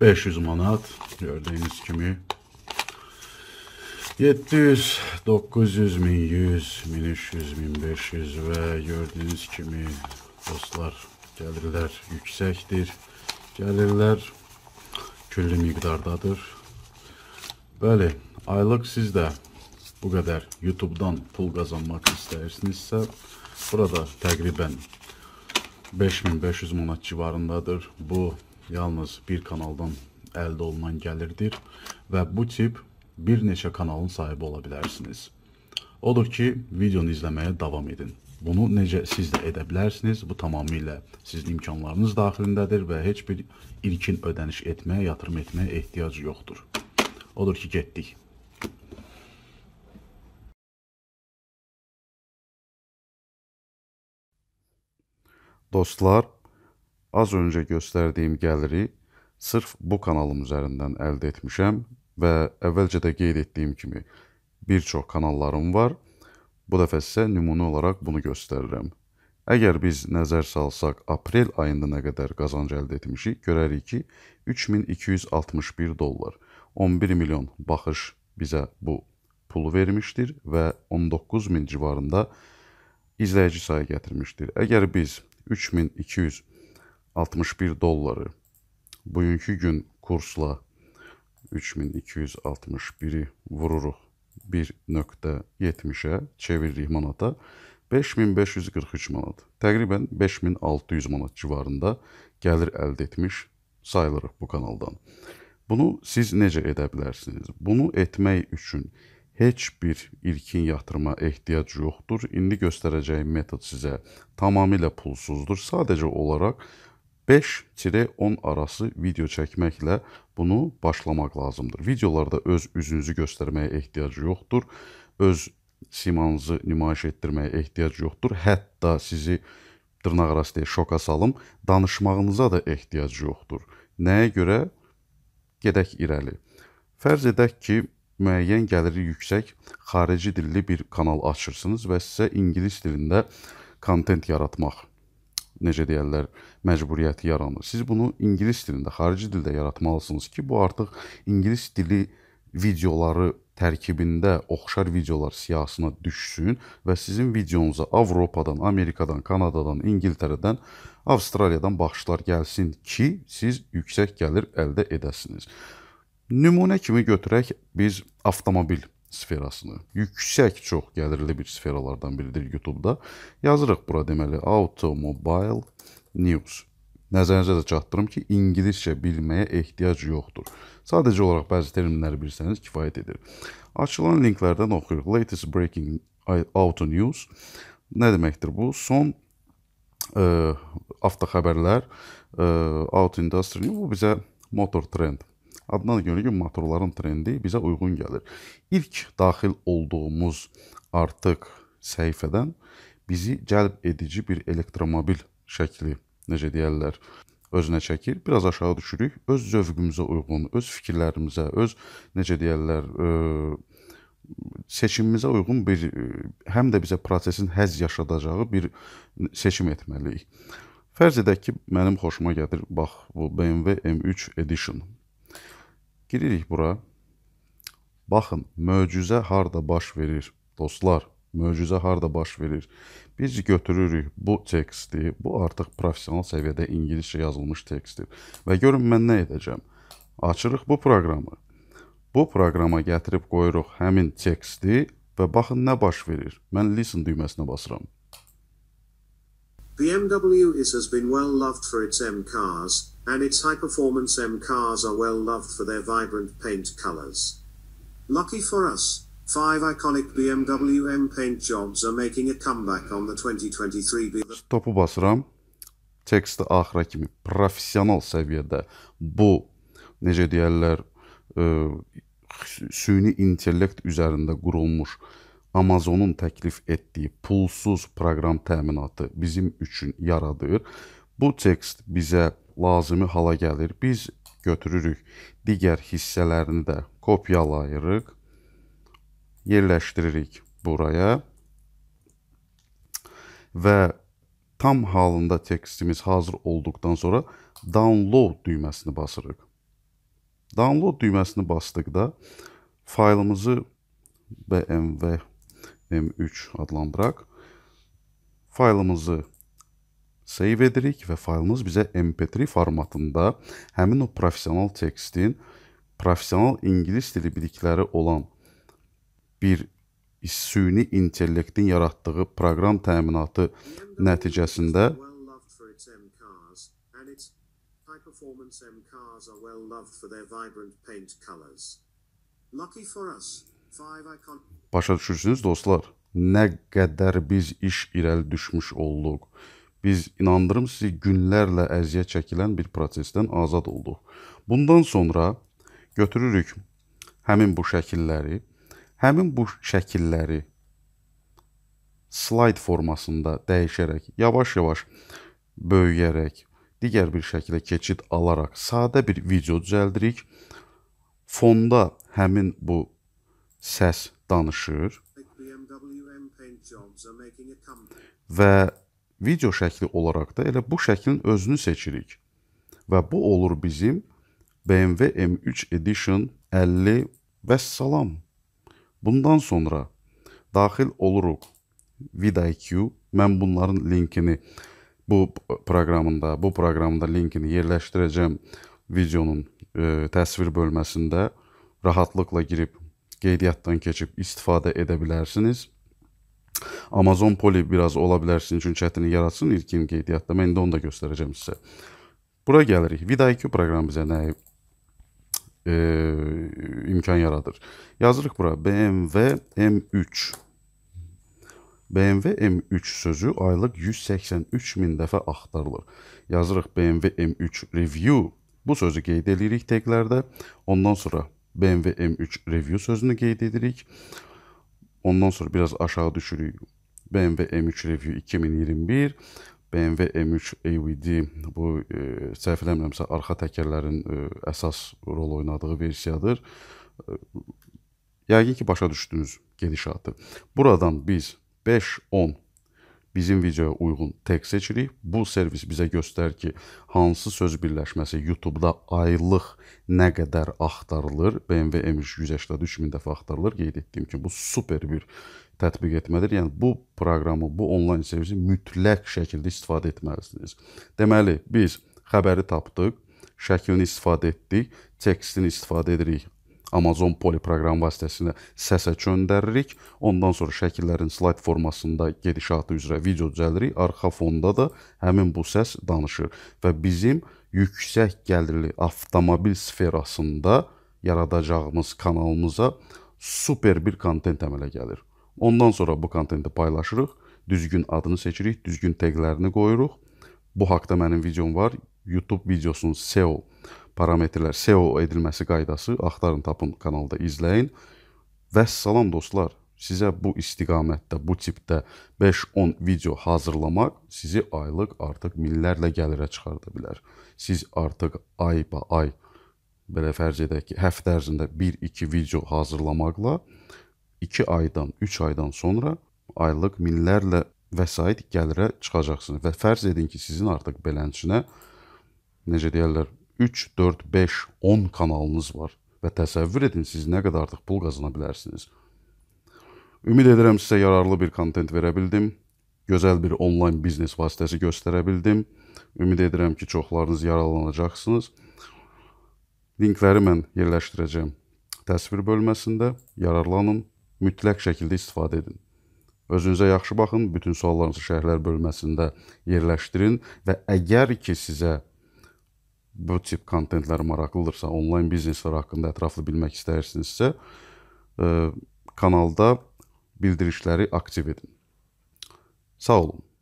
500 manat gördüyünüz kimi 700, 900, 1100, 1300, 1500 və gördüyünüz kimi dostlar gəlirlər yüksəkdir. Gəlirlər küllü miqdardadır. Bəli, aylıq siz də bu qədər YouTube-dan pul qazanmaq istəyirsinizsə, burada təqribən 5500 manat civarındadır. Bu yalnız bir kanaldan əldə olunan gəlirdir və bu tip bir neçə kanalın sahibi ola bilərsiniz. Odur ki, videonu izləməyə davam edin. Bunu necə siz də edə bilərsiniz, bu tamamilə sizin imkanlarınız daxilindədir və heç bir ilkin ödəniş etməyə, yatırım etməyə ehtiyac yoxdur. Odur ki, getdik. Dostlar, az öncə göstərdiyim gəliri sırf bu kanalım üzərindən əldə etmişəm və əvvəlcə də qeyd etdiyim kimi bir çox kanallarım var. Bu dəfə sizə nümunə olaraq bunu göstərirəm. Əgər biz nəzər salsaq, aprel ayında nə qədər qazanc əldə etmişik, görərik ki, 3261 dollar, 11 milyon baxış bizə bu pulu vermişdir və 19 min civarında izləyici sayı gətirmişdir. Əgər biz 3200 61 dolları bugünkü gün kursla 3261-i vururuq 1.70-ə çeviririk manata. 5543 manat. Təqribən 5600 manat civarında gəlir əldə etmiş sayılırıq bu kanaldan. Bunu siz necə edə bilərsiniz? Bunu etmək üçün heç bir ilkin yatırıma ehtiyac yoxdur. İndi göstərəcəyim metod sizə tamamilə pulsuzdur. Sadəcə olaraq 5-10 arası video çəkməklə bunu başlamaq lazımdır. Videolarda öz üzünüzü göstərməyə ehtiyac yoxdur. Öz simanızı nümayiş etdirməyə ehtiyac yoxdur. Hətta sizi dırnaq arası deyə şoka salım, danışmağınıza da ehtiyac yoxdur. Nəyə görə? Gedək irəli. Fərz edək ki, müəyyən gəliri yüksək xarici dilli bir kanal açırsınız və sizə ingilis dilində kontent yaratmaq necə deyərlər, məcburiyyəti yaranır. Siz bunu ingilis dilində, xarici dildə yaratmalısınız ki, bu artıq ingilis dili videoları tərkibində oxşar videolar siyahısına düşsün və sizin videonuza Avropadan, Amerikadan, Kanadadan, İngiltərədən, Avstraliyadan baxışlar gəlsin ki, siz yüksək gəlir əldə edəsiniz. Nümunə kimi götürək biz avtomobil sferasını. Yüksək çox gəlirli bir sferalardan biridir YouTube-da. Yazırıq bura deməli automobile news. Nəzərinizə də çatdırım ki, ingiliscə bilməyə ehtiyac yoxdur. Sadəcə olaraq bəzi terminləri bilsəniz kifayət edir. Açılan linklərdən oxuyuruq. Latest breaking auto news nə deməkdir bu? Son ə, e, avto xəbərlər, ə, e, auto industry bu bizə motor trend Adına görə ki, motorların trendi bizə uyğun gəlir. İlk daxil olduğumuz artıq səhifədən bizi cəlb edici bir elektromobil şəkli, necə deyirlər, özünə çəkir. Biraz aşağı düşürük. Öz zövqümüzə uyğun, öz fikirlərimizə, öz necə deyirlər, ə, e, seçimimizə uyğun bir e, həm də bizə prosesin həzz yaşadacağı bir seçim etməliyik. Fərz edək ki, mənim xoşuma gəlir, bax bu BMW M3 Edition Giririk bura. Baxın, möcüzə harda baş verir dostlar. Möcüzə harda baş verir. Biz götürürük bu teksti. Bu artıq professional səviyyədə ingiliscə yazılmış tekstdir. Və görün mən nə edəcəm. Açırıq bu proqramı. Bu proqrama gətirib qoyuruq həmin teksti və baxın nə baş verir. Mən listen düyməsinə basıram. BMW is has been well loved for its M cars, and its high-performance M cars are well loved for their vibrant paint colors. Lucky for us, five iconic BMW M paint jobs are making a comeback on the 2023 Stopu basıram. Teksti axıra kimi professional səviyyədə bu necə deyirlər, ə, süni intellekt üzərində qurulmuş Amazonun təklif etdiyi pulsuz proqram təminatı bizim üçün yaradır. Bu tekst bizə lazımi hala gəlir. Biz götürürük, digər hissələrini də kopyalayırıq, yerləşdiririk buraya və tam halında tekstimiz hazır olduqdan sonra download düyməsini basırıq. Download düyməsini basdıqda faylımızı BMV M3 adlandıraq. Faylımızı save edirik və faylımız bizə MP3 formatında həmin o professional tekstin professional ingilis dili bilikləri olan bir süni intellektin yaratdığı proqram təminatı nəticəsində performance M cars are well loved for their vibrant paint colors. Lucky for us, Başa düşürsünüz dostlar? Nə qədər biz iş irəli düşmüş olduq. Biz inandırım sizi günlərlə əziyyət çəkilən bir prosesdən azad olduq. Bundan sonra götürürük həmin bu şəkilləri. Həmin bu şəkilləri slayd formasında dəyişərək, yavaş-yavaş böyüyərək, digər bir şəkildə keçid alaraq sadə bir video düzəldirik. Fonda həmin bu səs danışır və video şəkli olaraq da elə bu şəklin özünü seçirik. Və bu olur bizim BMW M3 Edition 50 və salam. Bundan sonra daxil oluruq VidIQ. Mən bunların linkini bu proqramında, bu proqramda linkini yerləşdirəcəm videonun e, təsvir bölməsində rahatlıqla girib qeydiyyatdan keçib istifadə edə bilərsiniz. Amazon Poli biraz ola bilər sizin üçün çətinlik yaratsın ilkin qeydiyyatda. Mən indi onu da göstərəcəm sizə. Bura gəlirik. VidaIQ proqramı bizə nə e, imkan yaradır? Yazırıq bura BMW M3. BMW M3 sözü aylıq 183 min dəfə axtarılır. Yazırıq BMW M3 review. Bu sözü qeyd edirik taglərdə. Ondan sonra BMW M3 review sözünü qeyd edirik. Ondan sonra biraz aşağı düşürük. BMW M3 review 2021, BMW M3 AVD bu e, səhv eləmirəmsə arxa təkərlərin e, əsas rol oynadığı versiyadır. E, yəqin ki başa düşdünüz gedişatı. Buradan biz 5 10 bizim videoya uyğun tek seçirik. Bu servis bizə göstərir ki, hansı söz birləşməsi YouTube-da aylıq nə qədər axtarılır. BMW M3 183 min dəfə axtarılır. Qeyd etdiyim ki, bu super bir tətbiq etmədir. Yəni bu proqramı, bu onlayn servisi mütləq şəkildə istifadə etməlisiniz. Deməli, biz xəbəri tapdıq, şəklini istifadə etdik, tekstini istifadə edirik, Amazon Poli proqramı vasitəsilə səsə göndəririk. Ondan sonra şəkillərin slayd formasında gedişatı üzrə video düzəlirik. Arxa fonda da həmin bu səs danışır və bizim yüksək gəlirli avtomobil sferasında yaradacağımız kanalımıza super bir kontent əmələ gəlir. Ondan sonra bu kontenti paylaşırıq, düzgün adını seçirik, düzgün teqlərini qoyuruq. Bu haqqda mənim videom var. YouTube videosunun SEO parametrlər SEO edilməsi qaydası axtarın, tapın kanalda izləyin. Vəssalam dostlar, sizə bu istiqamətdə, bu tipdə 5-10 video hazırlamaq sizi aylıq artıq minlərlə gəlirə çıxarda bilər. Siz artıq ayba ay belə fərz edək ki, həftə ərzində 1-2 video hazırlamaqla 2 aydan, 3 aydan sonra aylıq minlərlə vəsait gəlirə çıxacaqsınız və fərz edin ki, sizin artıq belənçinə necə deyirlər, 3, 4, 5, 10 kanalınız var və təsəvvür edin siz nə qədər artıq pul qazana bilərsiniz. Ümid edirəm sizə yararlı bir kontent verə bildim. Gözəl bir onlayn biznes vasitəsi göstərə bildim. Ümid edirəm ki, çoxlarınız yararlanacaqsınız. Linkləri mən yerləşdirəcəm təsvir bölməsində. Yararlanın, mütləq şəkildə istifadə edin. Özünüzə yaxşı baxın, bütün suallarınızı şərhlər bölməsində yerləşdirin və əgər ki sizə bu tip kontentlər maraqlıdırsa, onlayn bizneslər haqqında ətraflı bilmək istəyirsinizsə, e, kanalda bildirişləri aktiv edin. Sağ olun.